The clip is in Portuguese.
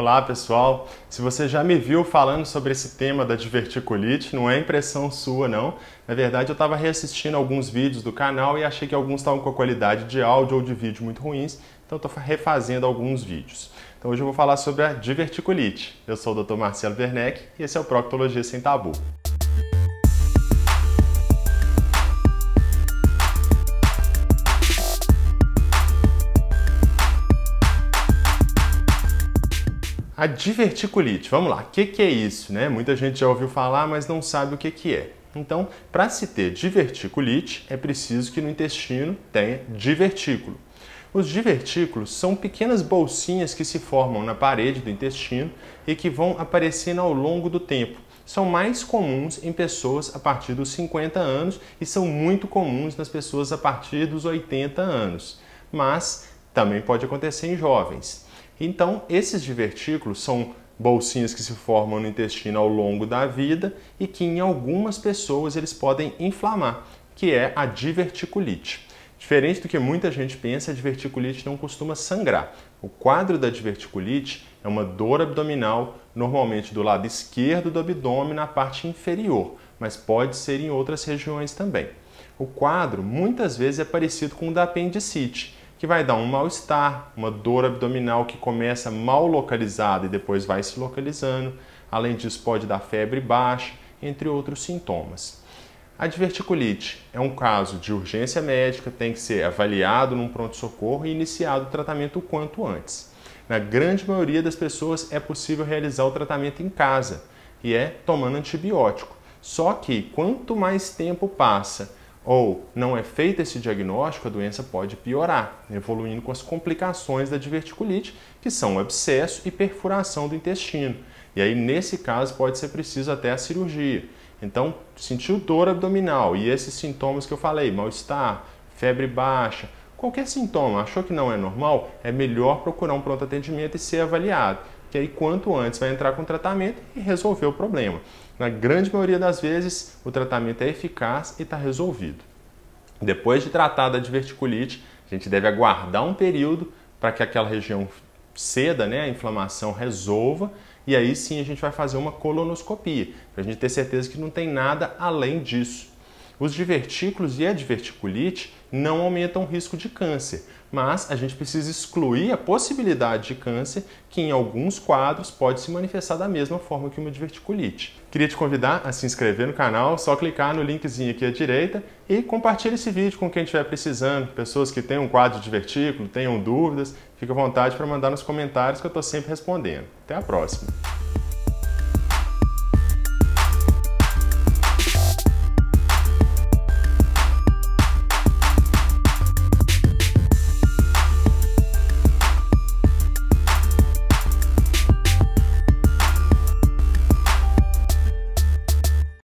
Olá pessoal, se você já me viu falando sobre esse tema da diverticulite, não é impressão sua não. Na verdade eu estava reassistindo alguns vídeos do canal e achei que alguns estavam com a qualidade de áudio ou de vídeo muito ruins, então estou refazendo alguns vídeos. Então hoje eu vou falar sobre a diverticulite. Eu sou o Dr. Marcelo Werneck e esse é o Proctologia Sem Tabu. A diverticulite, vamos lá, o que, que, é isso? Né? Muita gente já ouviu falar, mas não sabe o que, que é. Então, para se ter diverticulite, é preciso que no intestino tenha divertículo. Os divertículos são pequenas bolsinhas que se formam na parede do intestino e que vão aparecendo ao longo do tempo. São mais comuns em pessoas a partir dos 50 anos e são muito comuns nas pessoas a partir dos 80 anos, mas também pode acontecer em jovens. Então, esses divertículos são bolsinhas que se formam no intestino ao longo da vida e que em algumas pessoas eles podem inflamar, que é a diverticulite. Diferente do que muita gente pensa, a diverticulite não costuma sangrar. O quadro da diverticulite é uma dor abdominal, normalmente do lado esquerdo do abdômen, na parte inferior, mas pode ser em outras regiões também. O quadro muitas vezes é parecido com o da apendicite, que vai dar um mal-estar, uma dor abdominal que começa mal localizada e depois vai se localizando. Além disso, pode dar febre baixa, entre outros sintomas. A diverticulite é um caso de urgência médica, tem que ser avaliado num pronto-socorro e iniciado o tratamento o quanto antes. Na grande maioria das pessoas é possível realizar o tratamento em casa e é tomando antibiótico. Só que quanto mais tempo passa ou não é feito esse diagnóstico, a doença pode piorar, evoluindo com as complicações da diverticulite, que são o abscesso e perfuração do intestino. E aí, nesse caso, pode ser preciso até a cirurgia. Então, sentiu dor abdominal e esses sintomas que eu falei, mal-estar, febre baixa, qualquer sintoma, achou que não é normal, é melhor procurar um pronto atendimento e ser avaliado que aí quanto antes vai entrar com tratamento e resolver o problema. Na grande maioria das vezes, o tratamento é eficaz e está resolvido. Depois de tratada a diverticulite, a gente deve aguardar um período para que aquela região ceda, né, a inflamação resolva e aí sim a gente vai fazer uma colonoscopia, para a gente ter certeza que não tem nada além disso. Os divertículos e a diverticulite não aumentam o risco de câncer, mas a gente precisa excluir a possibilidade de câncer, que em alguns quadros pode se manifestar da mesma forma que uma diverticulite. Queria te convidar a se inscrever no canal, só clicar no linkzinho aqui à direita e compartilhe esse vídeo com quem estiver precisando, pessoas que tenham um quadro de divertículo, tenham dúvidas, fique à vontade para mandar nos comentários que eu estou sempre respondendo. Até a próxima!